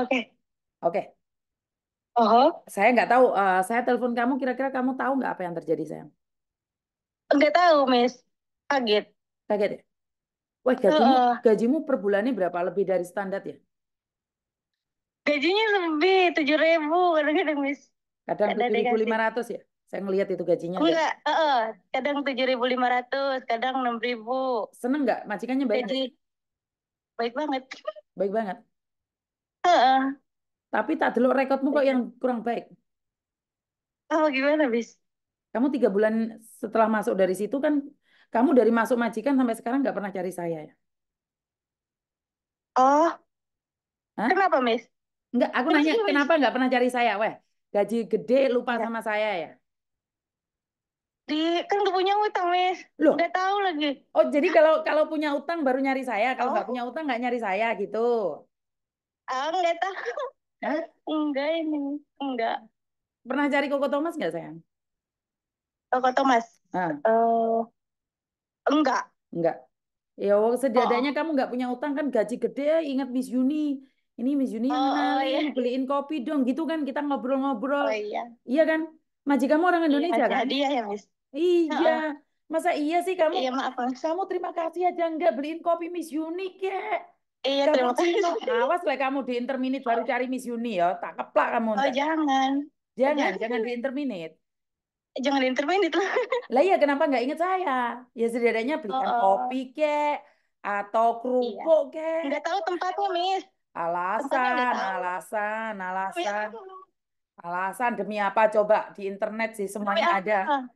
Oke. Oke. Oh. Saya nggak tahu. Uh, saya telepon kamu. Kira-kira kamu tahu nggak apa yang terjadi saya? Nggak tahu, Miss. Kaget. Kaget ya. Wah gajimu, uh, gajimu per ini berapa? Lebih dari standar ya? Gajinya lebih tujuh ribu kadang-kadang, Miss. Kadang tujuh ribu lima ratus ya. Saya ngelihat itu gajinya. Ya. Enggak, ya. uh, kadang tujuh ribu lima ratus, kadang enam ribu. Seneng nggak? Majikannya baik. Jadi, baik banget. Baik banget. Tapi tak delok rekodmu kok yang kurang baik. Oh, gimana, Bis? Kamu tiga bulan setelah masuk dari situ kan, kamu dari masuk majikan sampai sekarang nggak pernah cari saya ya? Oh, Hah? kenapa, mis? Nggak, aku nanya kenapa nggak pernah cari saya, weh? Gaji gede lupa ya. sama saya ya? Di, kan gak punya utang, mis. Loh? Gak tahu lagi. Oh, jadi kalau kalau punya utang baru nyari saya, kalau nggak oh. punya utang nggak nyari saya gitu? Ah, enggak tahu. Hah? Enggak ini, enggak. Pernah cari Koko Thomas enggak, sayang? Koko Thomas? Ah. Uh, enggak. Enggak. Ya, waktu oh. kamu enggak punya utang kan gaji gede, ingat Miss Yuni. Ini Miss Yuni oh, oh, iya. beliin kopi dong gitu kan kita ngobrol-ngobrol. Oh iya. Iya kan? Majikanmu orang iya, Indonesia iya, kan? Iya, ya, Miss. Iya. Masa iya sih kamu? Iya, maaf, Kamu terima kasih aja enggak beliin kopi Miss Yuni, kek. Iya, terima kasih. Awas kayak kamu di interminit baru cari Miss Uni ya, tak keplak kamu. Oh, jangan. Jangan, jangan, di interminit. Jangan di interminit lah. Lah iya, kenapa nggak inget saya? Ya sederhananya belikan oh, oh. kopi kek atau kerupuk iya. kek. Nggak tahu tempatnya, Miss. Alasan, alasan, alasan. Alasan demi apa coba di internet sih semuanya ada.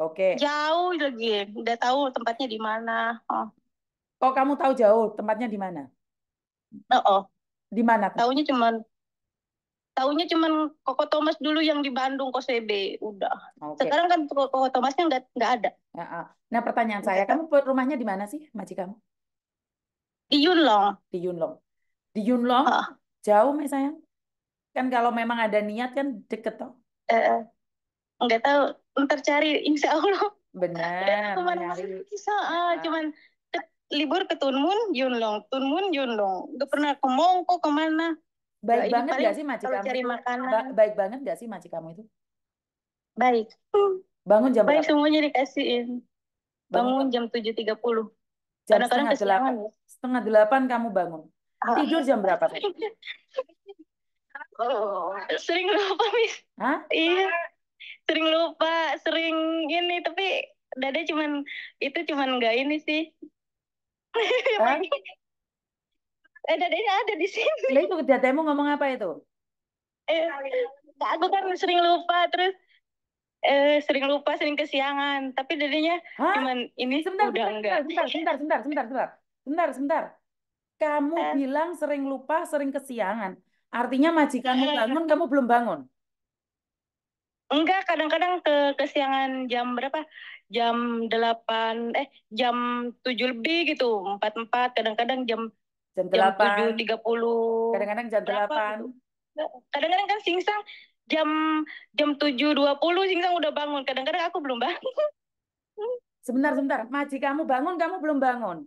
Oke. Okay. Jauh lagi, udah tahu tempatnya di mana. Oh. Oh, kamu tahu jauh tempatnya di mana? Oh, oh. Di mana? Tahunya cuman tahunya cuman Koko Thomas dulu yang di Bandung Kosebe udah. Okay. Sekarang kan Koko Thomasnya nggak nggak ada. Nah, pertanyaan saya, kamu rumahnya di mana sih, Maji kamu? Di Yunlong. Di Yunlong. Di Yunlong? Oh. Jauh, Mei sayang. Kan kalau memang ada niat kan deket toh. Eh, nggak tahu, ntar cari insya Allah. Benar. Cuman, masih bisa, ah, nah. cuman libur ke Tunmun Yunlong Tunmun Yunlong Gak pernah ke Mongko kemana baik nah, banget gak sih maci kamu cari makanan ba baik banget gak sih maci kamu itu baik bangun jam baik semuanya dikasihin bangun, bangun jam tujuh tiga puluh Jam kadang kesiangan delapan. setengah delapan kamu bangun ah. tidur jam berapa oh. sering lupa mis Hah? iya sering lupa sering ini tapi dada cuman itu cuman nggak ini sih ada ini ada di sini. Lah itu tetemu ngomong apa itu? Eh, aku kan sering lupa terus eh sering lupa, sering kesiangan, tapi dedenya cuman ini sebentar, udah sebentar, enggak. Sebentar, sebentar, sebentar, sebentar, sebentar. Sebentar, sebentar. Kamu eh. bilang sering lupa, sering kesiangan. Artinya majikanmu eh. bangun, kamu belum bangun. Enggak, kadang-kadang ke kesiangan jam berapa? jam 8 eh jam 7 lebih gitu 44 kadang-kadang jam jam 8 jam puluh kadang-kadang jam 8 gitu. kadang-kadang kan singsang jam jam 7.20 singsang udah bangun kadang-kadang aku belum bangun sebentar sebentar Maji kamu bangun kamu belum bangun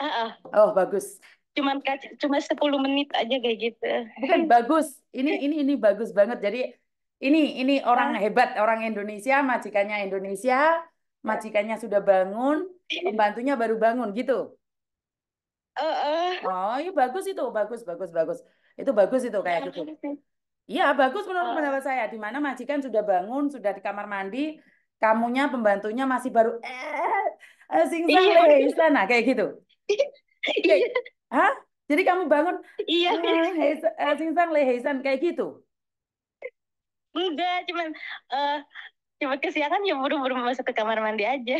uh -uh. oh bagus cuman cuma 10 menit aja kayak gitu bukan bagus ini ini ini bagus banget jadi ini ini orang hebat, orang Indonesia, majikannya Indonesia, majikannya sudah bangun, pembantunya baru bangun gitu. Uh, uh. Oh, iya bagus itu, bagus, bagus, bagus. Itu bagus itu kayak gitu. Iya, bagus menurut pendapat saya. Di mana majikan sudah bangun, sudah di kamar mandi, kamunya pembantunya masih baru eh sing iya. sana kayak gitu. Iya. Kayak, Hah? Jadi kamu bangun iya sing sang san kayak gitu enggak cuman uh, cuma kesiangan ya buru-buru masuk ke kamar mandi aja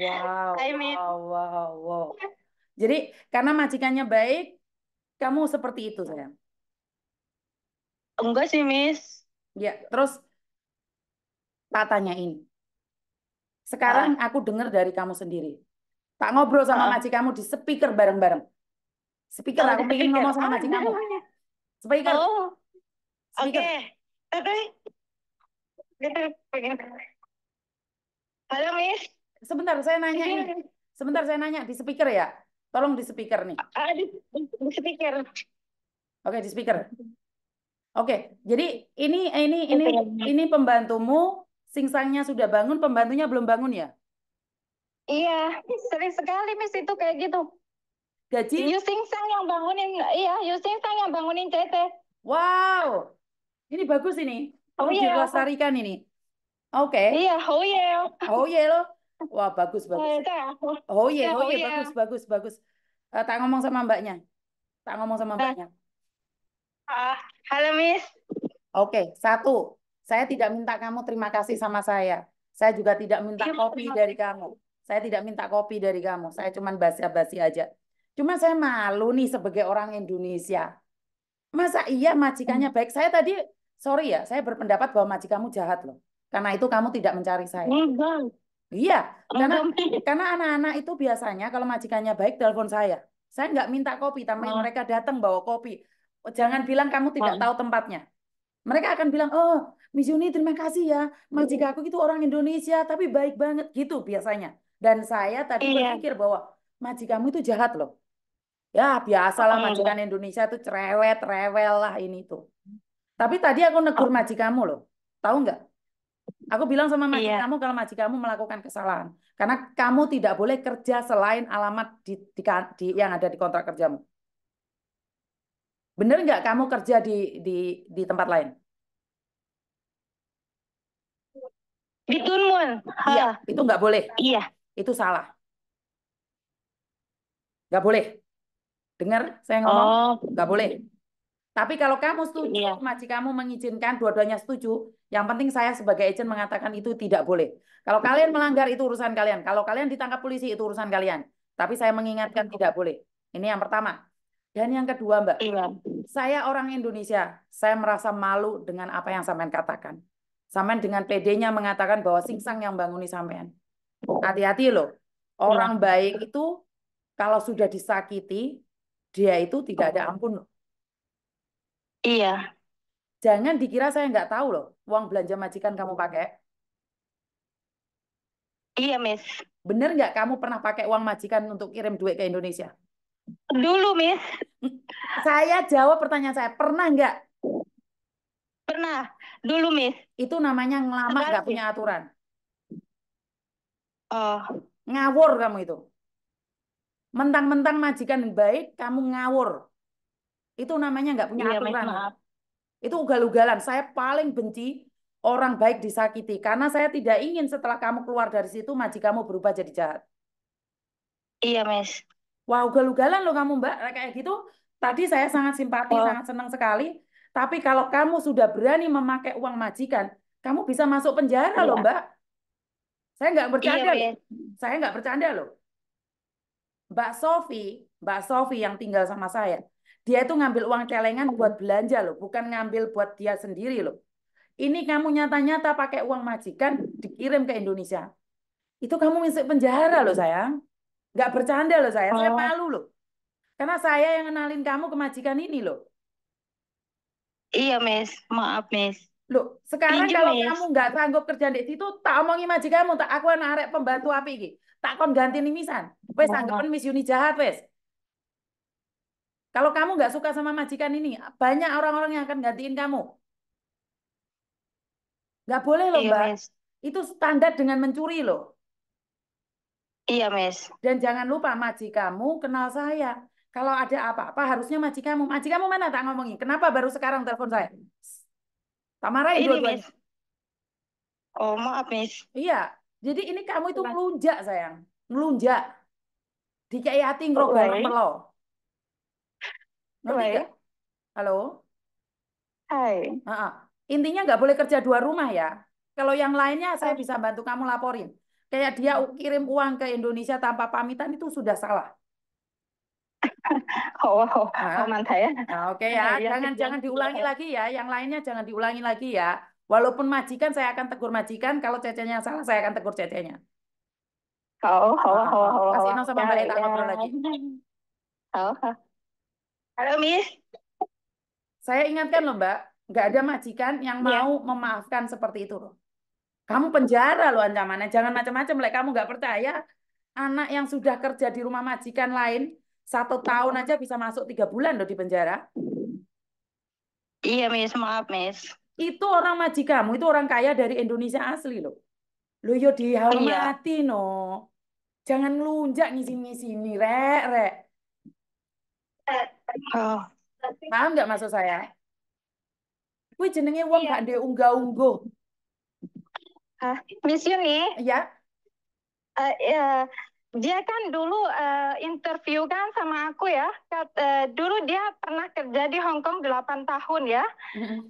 wow I mean. wow wow, wow. jadi karena majikannya baik kamu seperti itu sayang enggak sih miss ya terus tak ini sekarang ah. aku dengar dari kamu sendiri tak ngobrol sama ah. kamu di speaker bareng-bareng speaker oh, aku pengen ngomong sama oh, majikamu speaker oh Oke. Tapi gitu, Halo, Miss. Sebentar, saya nanya iya. ini. Sebentar, saya nanya di speaker ya. Tolong di speaker nih. di, di speaker. Oke, di speaker. Oke, jadi ini ini ini ini pembantumu singsangnya sudah bangun, pembantunya belum bangun ya? Iya, sering sekali mis itu kayak gitu. Gaji? Yu Singsang yang bangunin, iya Yu Singsang yang bangunin CT. Wow, ini bagus ini. Perlu oh, yeah. Dilasarikan ini. Oke. Okay. Iya, yeah, oh yeah. Oh yeah loh. Wah, bagus bagus. Eh, oh yeah, iya, oh yeah, oh iya, iya. bagus bagus bagus. Uh, tak ngomong sama mbaknya. Tak ngomong sama eh. mbaknya. Uh, halo Miss. Oke, okay, satu. Saya tidak minta kamu terima kasih sama saya. Saya juga tidak minta yeah, kopi dari kamu. Saya tidak minta kopi dari kamu. Saya cuman basi basi aja. Cuma saya malu nih sebagai orang Indonesia. Masa iya majikannya hmm. baik? Saya tadi sorry ya, saya berpendapat bahwa majikamu jahat loh. Karena itu kamu tidak mencari saya. Enggak. Iya, karena karena anak-anak itu biasanya kalau majikannya baik telepon saya. Saya nggak minta kopi, tapi oh. mereka datang bawa kopi. Jangan bilang kamu tidak oh. tahu tempatnya. Mereka akan bilang, oh Mizuni terima kasih ya, majikaku itu orang Indonesia tapi baik banget gitu biasanya. Dan saya tadi iya. berpikir bahwa majikamu itu jahat loh. Ya biasalah oh. majikan Indonesia itu cerewet, rewel lah ini tuh. Tapi tadi aku negur majikamu loh. Tahu nggak? Aku bilang sama majikamu iya. kalau majikamu melakukan kesalahan. Karena kamu tidak boleh kerja selain alamat di, di, di yang ada di kontrak kerjamu. Bener nggak kamu kerja di, di, di tempat lain? Di Tunmun. Iya, itu nggak boleh. Iya. Itu salah. Nggak boleh. Dengar saya ngomong? Oh. Nggak boleh. Tapi kalau kamu setuju, iya. kamu mengizinkan, dua-duanya setuju, yang penting saya sebagai agent mengatakan itu tidak boleh. Kalau kalian melanggar itu urusan kalian. Kalau kalian ditangkap polisi itu urusan kalian. Tapi saya mengingatkan tidak boleh. Ini yang pertama. Dan yang kedua, Mbak. Iya. Saya orang Indonesia. Saya merasa malu dengan apa yang sampean katakan. Sampean dengan PD-nya mengatakan bahwa singsang yang banguni sampean. Oh. Hati-hati loh. Iya. Orang iya. baik itu kalau sudah disakiti, dia itu tidak ada ampun. Loh Iya, Jangan dikira saya nggak tahu loh, uang belanja majikan kamu oh. pakai. iya, Miss. Bener nggak kamu pernah pakai uang majikan untuk kirim duit ke Indonesia? Dulu, Miss, Saya jawab pertanyaan saya, pernah nggak? pernah. Dulu, Miss. Itu namanya ngelamar nggak punya aturan. Oh, Ngawur kamu itu. Mentang-mentang majikan baik, kamu ngawur. Itu namanya nggak punya iya, aturan. Maaf. Itu ugal-ugalan. Saya paling benci orang baik disakiti karena saya tidak ingin setelah kamu keluar dari situ majikanmu berubah jadi jahat. Iya, Mes. Wah, ugal-ugalan loh kamu, Mbak. Nah, kayak gitu. Tadi saya sangat simpati, oh. sangat senang sekali. Tapi kalau kamu sudah berani memakai uang majikan, kamu bisa masuk penjara iya. loh, Mbak. Saya nggak iya, bercanda. Iya, saya nggak bercanda loh. Mbak Sofi, Mbak Sofi yang tinggal sama saya, dia itu ngambil uang celengan buat belanja loh, bukan ngambil buat dia sendiri loh. Ini kamu nyata-nyata pakai uang majikan dikirim ke Indonesia. Itu kamu masuk penjara loh sayang. Nggak bercanda loh saya, saya oh. malu loh. Karena saya yang kenalin kamu ke majikan ini loh. Iya, mes, Maaf, mes. Loh, sekarang kalau miss. kamu nggak sanggup kerja di situ, tak omongi majikanmu, tak aku anak pembantu api iki. Tak kon ganti Misan. Wes oh. anggapan Miss Yuni jahat wes. Kalau kamu nggak suka sama majikan ini, banyak orang-orang yang akan gantiin kamu. Nggak boleh loh, iya, Mbak. Mes. Itu standar dengan mencuri loh. Iya, Mes. Dan jangan lupa maji kamu kenal saya. Kalau ada apa-apa harusnya majikanmu, majikanmu mana tak ngomongin? Kenapa baru sekarang telepon saya? Tak marah Ini, Mes. Oh, maaf, Mes. Iya. Jadi ini kamu itu melunjak sayang. melunjak. Dikayati hati oh, melo. Ngerti Halo? Hai. Uh-uh. Intinya nggak boleh kerja dua rumah ya. Kalau yang lainnya saya bisa bantu kamu laporin. Kayak dia kirim uang ke Indonesia tanpa pamitan itu sudah salah. Oh, oh, oh mantai ya. Nah, oke ya, iya, iya, jangan iya, jangan diulangi lagi ya. Yang lainnya jangan diulangi lagi ya. Walaupun majikan saya akan tegur majikan, kalau cecenya salah saya akan tegur cecenya. Oh, oh, oh, oh. oh. Kasih nong sama ya, Mbak tak ya. ngobrol lagi. Oh, oh. Halo Mi. Saya ingatkan loh Mbak, nggak ada majikan yang yeah. mau memaafkan seperti itu loh. Kamu penjara loh ancamannya, jangan macam-macam. Like kamu nggak percaya anak yang sudah kerja di rumah majikan lain satu tahun aja bisa masuk tiga bulan loh di penjara. Iya Miss, maaf Miss. Itu orang majikanmu. itu orang kaya dari Indonesia asli loh. Lo yo dihormati yeah. no. Jangan ngelunjak ngisi-ngisi sini rek rek. Eh, Oh. Paham nggak maksud saya? Wih jenengnya wong yeah. ndek unggah-ungguh. Ah, Miss Yuni. Ya. Uh, eh, uh, iya. dia kan dulu uh, interview kan sama aku ya. Kat, uh, dulu dia pernah kerja di Hong Kong 8 tahun ya.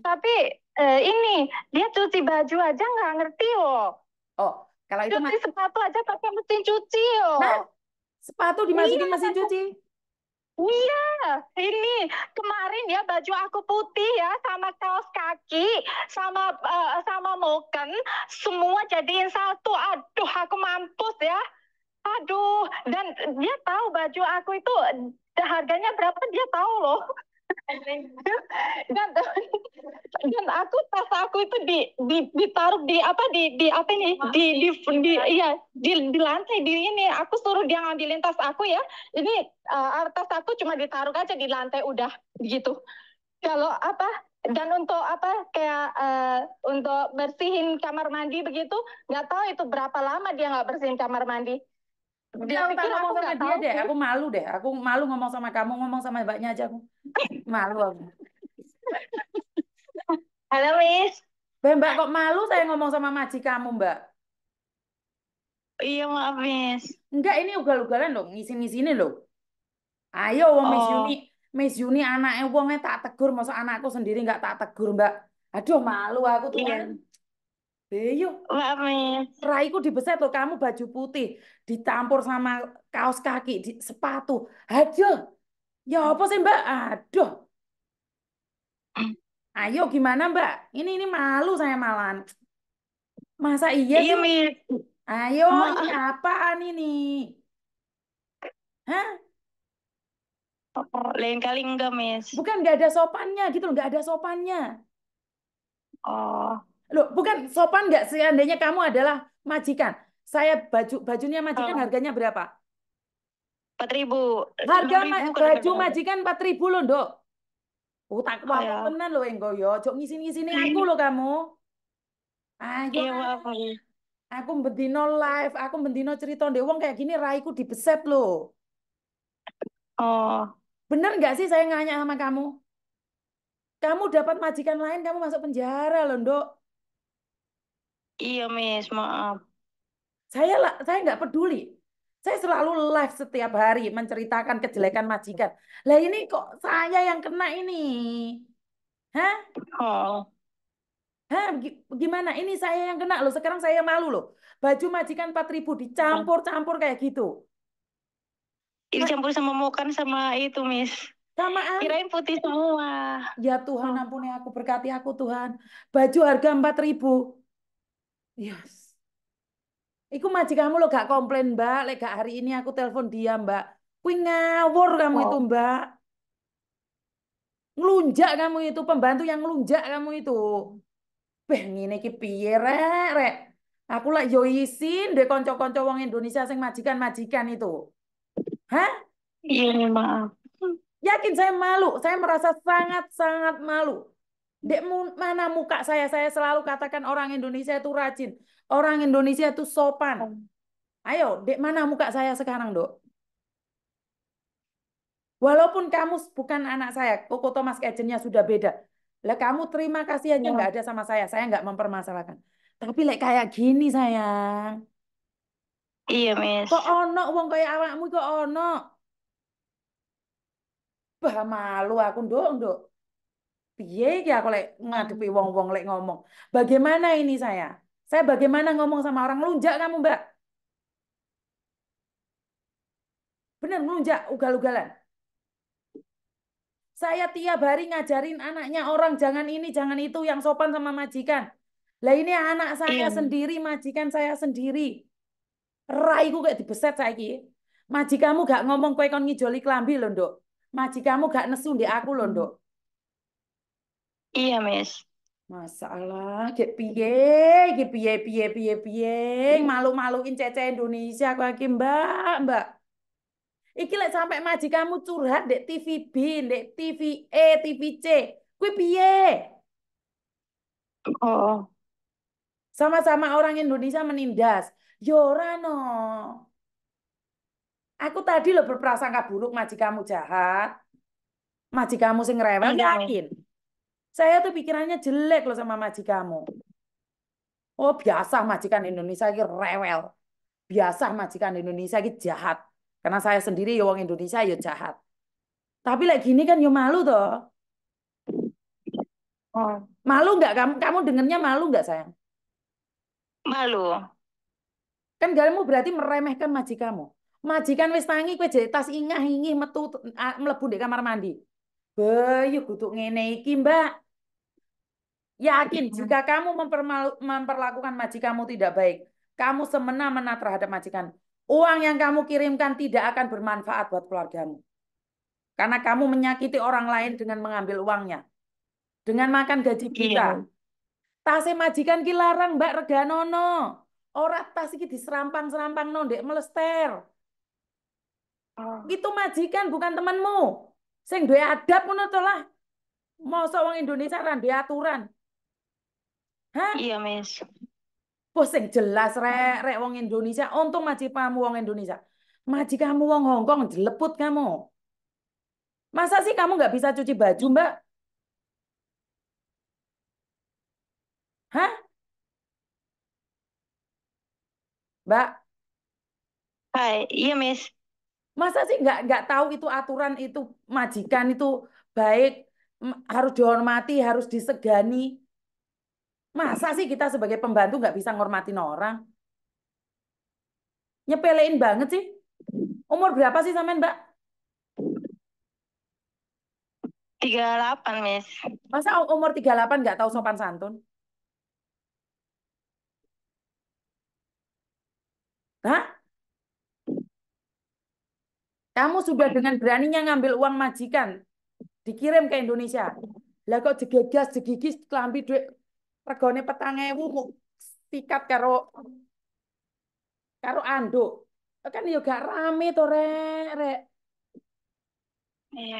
Tapi uh, ini dia cuci baju aja nggak ngerti loh. Oh, kalau itu cuci sepatu aja pakai mesin cuci loh. Nah, sepatu dimasukin iya, mesin cuci. Iya, ini kemarin ya baju aku putih ya sama kaos kaki sama uh, sama moken semua jadiin satu. Aduh, aku mampus ya. Aduh, dan dia tahu baju aku itu harganya berapa dia tahu loh dan dan aku tas aku itu di, di ditaruh di apa di di apa nih di di, di iya di, di lantai di ini aku suruh dia ngambilin tas aku ya ini uh, tas aku cuma ditaruh aja di lantai udah gitu kalau apa dan untuk apa kayak uh, untuk bersihin kamar mandi begitu nggak tahu itu berapa lama dia nggak bersihin kamar mandi dia pikir ngomong sama dia deh ya. aku malu deh aku malu ngomong sama kamu ngomong sama mbaknya aja aku malu aku halo miss mbak kok malu saya ngomong sama maji kamu mbak iya maaf miss enggak ini ugal-ugalan loh ngisi ngisini loh ayo wong oh. miss Yuni Miss Yuni anaknya wongnya tak tegur masa anakku sendiri nggak tak tegur mbak aduh malu aku tuh iya. Kan Beyo. Iya. Mbak Min. Raiku dibeset loh, kamu baju putih dicampur sama kaos kaki, di, sepatu. Ayo. Ya apa sih, Mbak? Aduh. Ayo gimana, Mbak? Ini ini malu saya malan. Masa iya, iya sih? Iya, Ayo, Ma. ini apaan ini? Hah? Oh, lain kali enggak, Miss. Bukan nggak ada sopannya gitu nggak ada sopannya. Oh. Loh, bukan sopan nggak seandainya kamu adalah majikan. Saya baju bajunya majikan oh. harganya berapa? 4000. Harga ma baju majikan 4000 loh, Dok. Utak oh, oh ya. tenan lho enggo yo, cok ngisin-ngisini hmm. aku lo kamu. Ayo. Ah, iya, kan. iya, Aku bendino live, aku bendino cerita ndek wong kayak gini raiku dibeset lo Oh. Bener nggak sih saya nanya sama kamu? Kamu dapat majikan lain, kamu masuk penjara loh, Dok. Iya, Miss, maaf. Saya saya nggak peduli. Saya selalu live setiap hari menceritakan kejelekan majikan. Lah ini kok saya yang kena ini? Hah? Oh. Hah, gimana? Ini saya yang kena loh. Sekarang saya malu loh. Baju majikan 4000 dicampur-campur kayak gitu. Ini iya, campur sama mukan sama itu, Miss. Sama aku. Kirain putih semua. Ya Tuhan ampuni aku, berkati aku Tuhan. Baju harga 4000 Yes. Iku majikanmu lo gak komplain mbak, lek gak hari ini aku telepon dia mbak. Kui ngawur kamu oh. itu mbak. Ngelunjak kamu itu, pembantu yang ngelunjak kamu itu. Beh ini ki piye rek, rek. Aku lah yo isin dek konco-konco wong Indonesia sing majikan-majikan itu. Hah? Iya maaf. Yakin saya malu, saya merasa sangat-sangat malu. Dek mana muka saya? Saya selalu katakan orang Indonesia itu rajin. Orang Indonesia itu sopan. Ayo, dek mana muka saya sekarang, dok? Walaupun kamu bukan anak saya, Koko Thomas agentnya sudah beda. Lah kamu terima kasih hanya nggak iya. ada sama saya. Saya nggak mempermasalahkan. Tapi like, kayak gini sayang. Iya, Miss. Kok ono uang kayak awakmu kok ono? Bah malu aku, dok dok piye ya aku lek ngadepi hmm. wong-wong lek ngomong. Bagaimana ini saya? Saya bagaimana ngomong sama orang lunjak kamu, Mbak? Benar lunjak ugal-ugalan. Saya tiap hari ngajarin anaknya orang jangan ini, jangan itu yang sopan sama majikan. Lah ini anak saya iya. sendiri, majikan saya sendiri. Raiku kayak dibeset saya ki. Majikamu gak ngomong kowe kon ngijoli klambi lho, Majikanmu Majikamu gak nesu di aku lho, Iya, Miss. Masalah, gek piye, gek piye, piye, piye, piye, malu-maluin cece Indonesia lagi, mbak, mbak. Iki lek maji kamu curhat dek TVB, dek TVE, TVC, Kue piye? Oh. Sama-sama orang Indonesia menindas. Yorano. Ya aku tadi lo berprasangka buruk maji kamu jahat. Maji kamu sing rewel yakin. Saya tuh pikirannya jelek loh sama majikamu. Oh biasa majikan Indonesia ini rewel. Biasa majikan Indonesia ini jahat. Karena saya sendiri ya orang Indonesia ya jahat. Tapi lagi like gini kan ya malu toh. Oh. Malu nggak kamu? Kamu dengernya malu nggak sayang? Malu. Kan kamu berarti meremehkan majikamu. Majikan wis tangi kowe jek tas ingah-ingih metu mlebu ndek kamar mandi. Bayu kutuk ngene iki, Mbak. Yakin iya. jika kamu memperlakukan majikanmu tidak baik, kamu semena-mena terhadap majikan, uang yang kamu kirimkan tidak akan bermanfaat buat keluargamu. Karena kamu menyakiti orang lain dengan mengambil uangnya. Dengan makan gaji iya. kita. Iya. Tase majikan ki larang Mbak Reganono. Orang tas ini diserampang-serampang no dek melester. Oh. Itu majikan bukan temanmu. Sing duwe adab ngono to lah. Masa wong Indonesia ra diaturan. aturan. Hah? Iya, Miss. Pusing sing jelas rek, hmm. rek wong Indonesia, untung majikanmu wong Indonesia. Majikanmu wong Hong Kong jeleput kamu. Masa sih kamu nggak bisa cuci baju, Mbak? Hah? Mbak? Hai, iya, Miss. Masa sih nggak nggak tahu itu aturan itu majikan itu baik harus dihormati, harus disegani. Masa sih kita sebagai pembantu nggak bisa ngormatin orang? Nyepelein banget sih. Umur berapa sih sama Mbak? 38, Miss. Masa umur 38 nggak tahu sopan santun? Hah? Kamu sudah dengan beraninya ngambil uang majikan, dikirim ke Indonesia. Lah kok jegegas, jegigis, kelambi duit Regone regane 4000 sikat karo karo anduk. Kan yo ya gak rame to, Rek, Rek. Iya.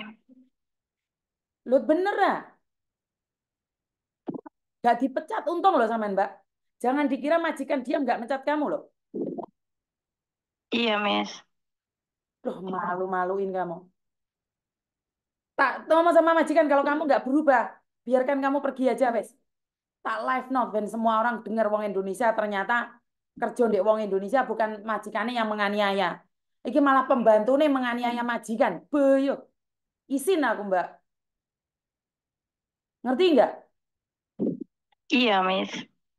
Lu bener ya Gak dipecat untung loh sama Mbak. Jangan dikira majikan dia nggak mencat kamu loh. Iya, Mes. Duh, malu-maluin kamu. Tak tolong sama majikan kalau kamu nggak berubah. Biarkan kamu pergi aja, Wes tak live not when semua orang dengar wong Indonesia ternyata kerja di wong Indonesia bukan majikannya yang menganiaya. Iki malah pembantune menganiaya majikan. Boyo. Isin aku, Mbak. Ngerti nggak? Iya, Miss.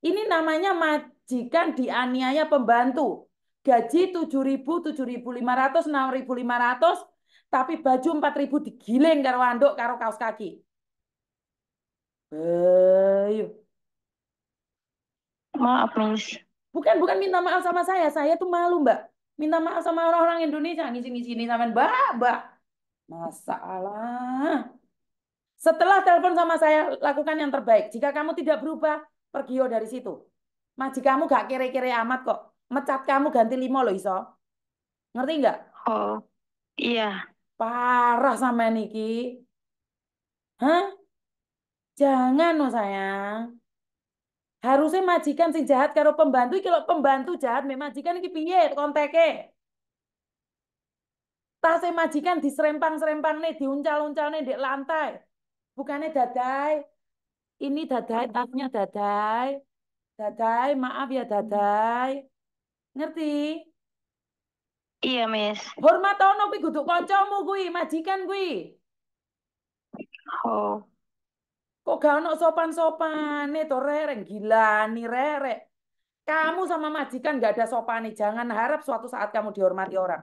Ini namanya majikan dianiaya pembantu. Gaji tujuh tujuh ribu lima ratus 7.000, lima ratus, tapi baju empat ribu digiling karo anduk karo kaos kaki. Beyuk. Maaf, Miss. Bukan, bukan minta maaf sama saya. Saya tuh malu, Mbak. Minta maaf sama orang-orang Indonesia. Ngisi-ngisi ini sama Mbak, Mbak. Masalah. Setelah telepon sama saya, lakukan yang terbaik. Jika kamu tidak berubah, pergi yo dari situ. Maji kamu gak kere-kere amat kok. Mecat kamu ganti limo loh iso. Ngerti nggak? Oh, iya. Parah sama Niki. Hah? Jangan loh sayang harusnya majikan si jahat karo pembantu kalau pembantu jahat me majikan iki piye konteke tase majikan diserempang nih diuncal nih di lantai bukannya dadai ini dadai tasnya dadai dadai maaf ya dadai ngerti iya miss hormat ono kuwi kudu kancamu kuwi majikan gue. oh Kok gak ono sopan-sopan nih to gila nih rerek. Kamu sama majikan gak ada sopan nih. Jangan harap suatu saat kamu dihormati orang.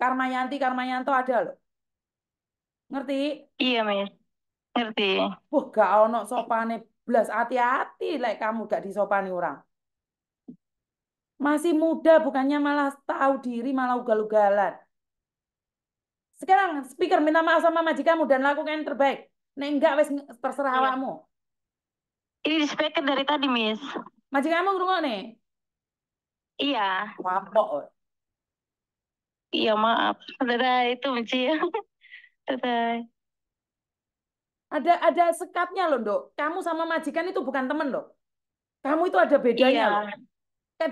karma yanti karma yanto ada loh. Ngerti? Iya, Mas. Ngerti. Wah, gak ono sopan nih belas hati-hati lek like kamu gak disopani orang. Masih muda bukannya malah tahu diri malah ugal-ugalan. Sekarang speaker minta maaf sama majikanmu dan lakukan yang terbaik. Nek enggak wes terserah ya. awakmu. Ini di dari tadi, Miss. kamu Majikanmu nih? Iya. Wapok. Iya, maaf. Dadah itu Mici ya. Dadah. Ada ada sekatnya loh, Dok. Kamu sama majikan itu bukan temen loh. Kamu itu ada bedanya iya. loh.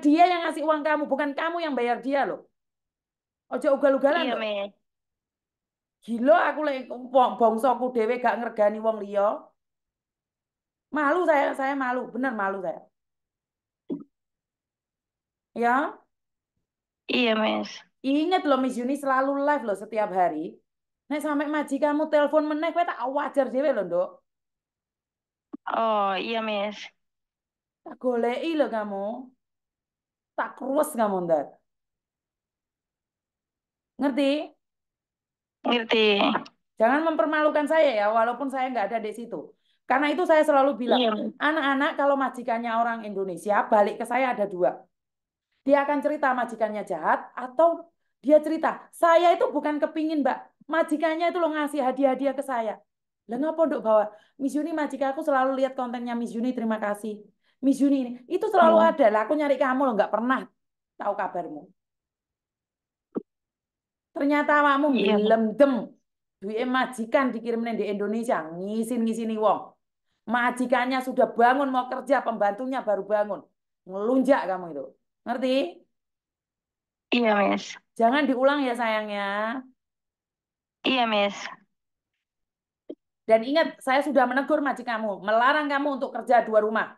Dia yang ngasih uang kamu, bukan kamu yang bayar dia loh. Ojo ugal-ugalan. Iya, Miss. Gila aku lek bangsaku dhewe gak ngergani wong liya. Malu saya, saya malu, bener malu saya. Ya? Iya, Miss. Ingat loh Miss Yuni selalu live loh setiap hari. Nek sampai kamu telepon meneh kowe tak wajar dhewe loh, Nduk. Oh, iya, Miss. Tak goleki loh kamu. Tak kerus kamu, Ndar. Ngerti? Ngerti. Jangan mempermalukan saya ya, walaupun saya nggak ada di situ. Karena itu saya selalu bilang, iya. anak-anak iya. kalau majikannya orang Indonesia, balik ke saya ada dua. Dia akan cerita majikannya jahat, atau dia cerita, saya itu bukan kepingin mbak, majikannya itu lo ngasih hadiah-hadiah ke saya. Lah ngapa untuk bawa? Miss Juni majikan aku selalu lihat kontennya Miss Juni terima kasih. Miss Juni ini, itu selalu oh. ada. Lah aku nyari kamu lo nggak pernah tahu kabarmu. Ternyata kamu yeah. gelem iya, dem duwe majikan dikirim di Indonesia ngisin-ngisini wong. Majikannya sudah bangun mau kerja, pembantunya baru bangun. Ngelunjak kamu itu. Ngerti? Iya, mes. Jangan diulang ya sayangnya. Iya, mes. Dan ingat, saya sudah menegur majikanmu, melarang kamu untuk kerja dua rumah.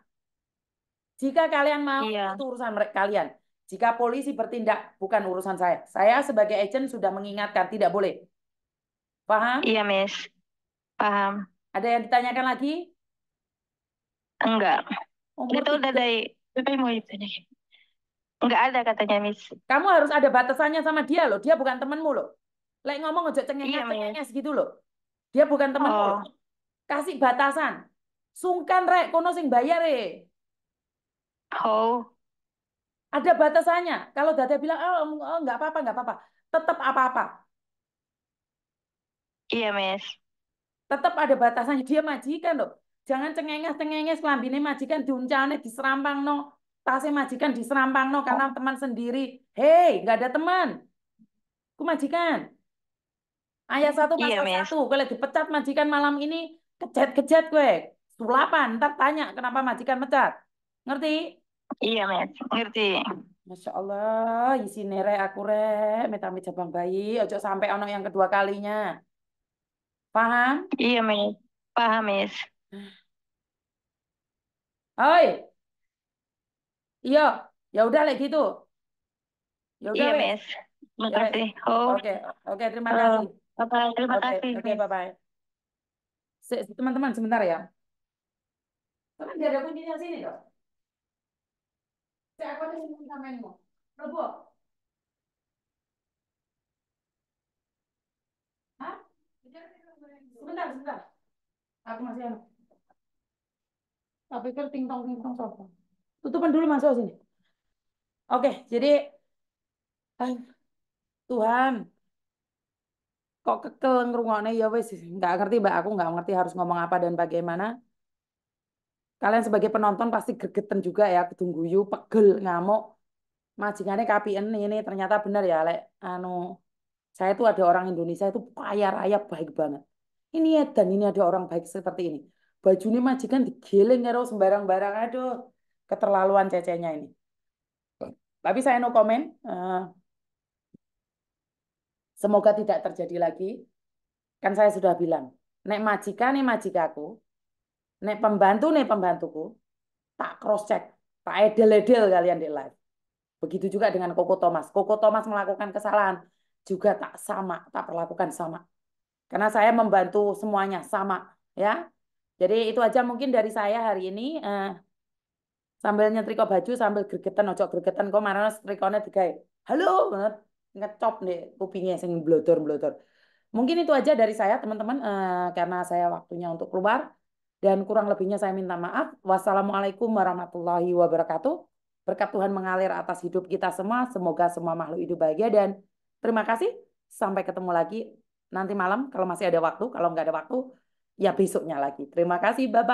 Jika kalian mau, iya. itu urusan mereka, kalian. Jika polisi bertindak, bukan urusan saya. Saya sebagai agent sudah mengingatkan, tidak boleh. Paham? Iya, Miss. Paham. Ada yang ditanyakan lagi? Enggak. Umur oh, itu udah dari, mau ditanyakan. Enggak ada katanya, Miss. Kamu harus ada batasannya sama dia loh. Dia bukan temenmu loh. Lek ngomong ngejek cengeng-cengeng iya, segitu loh. Dia bukan temenmu. Oh. Kasih batasan. Sungkan rek, kono sing bayar Rek. Oh. Ada batasannya. Kalau Dada bilang, oh, oh nggak apa-apa, nggak apa-apa. Tetap apa-apa. Iya, Mes. Tetap ada batasannya. Dia majikan loh. Jangan cengenges-cengenges kelambine majikan di diserampang no. Tasnya majikan diserampang no karena oh. teman sendiri. Hei, nggak ada teman. Ku majikan. Ayah satu pasal iya, satu. Kalau dipecat majikan malam ini, kejat-kejat gue. Sulapan, ntar tanya kenapa majikan pecat, Ngerti? Iya, Mas. Ngerti. Masya Allah, isi nere aku rek, metame jabang bayi, ojo sampai ono yang kedua kalinya. Paham? Iya, Mas. Paham, Mas. Oi. Iya, ya udah lek gitu. Ya udah, iya, Mas. Ya, makasih. Oh. Terima oh, kasih. Oke, okay. oke, okay, terima kasih. Oh. Bye bye, terima okay. kasih. Oke, okay, bye bye. Teman-teman sebentar ya. Teman, dia ada kuncinya sini dong sea, ¿cuál es el fundamento? No puedo. ¿Ah? Sebentar, sebentar. Aku masih ada. Tak pikir tingtong tingtong sopo. Tutupan dulu masuk sini. Oke, jadi Tuhan kok kekel ngrungokne ya wis nggak ngerti Mbak aku nggak ngerti harus ngomong apa dan bagaimana Kalian sebagai penonton pasti gergeten juga ya, ketunggu yuk, pegel, ngamuk. Majikannya KPN ini ternyata benar ya, lek anu saya tuh ada orang Indonesia itu kaya raya baik banget. Ini ya dan ini ada orang baik seperti ini. Bajunya majikan digiling ya sembarang-barang. Aduh, keterlaluan cecenya ini. Tapi saya no komen. Eh, semoga tidak terjadi lagi. Kan saya sudah bilang, nek majikan nih majikaku, Nek pembantu nih pembantuku, tak cross check, tak edel-edel kalian di live. Begitu juga dengan Koko Thomas. Koko Thomas melakukan kesalahan juga tak sama, tak perlakukan sama. Karena saya membantu semuanya sama, ya. Jadi itu aja mungkin dari saya hari ini. Eh, sambil nyetrika baju sambil gergetan ojo gergetan kok marane setrikane digawe halo ngecop nih kupingnya sing blotor blotor mungkin itu aja dari saya teman-teman eh, karena saya waktunya untuk keluar dan kurang lebihnya saya minta maaf. Wassalamualaikum warahmatullahi wabarakatuh. Berkat Tuhan mengalir atas hidup kita semua. Semoga semua makhluk hidup bahagia dan terima kasih. Sampai ketemu lagi nanti malam kalau masih ada waktu. Kalau nggak ada waktu, ya besoknya lagi. Terima kasih. Bye-bye.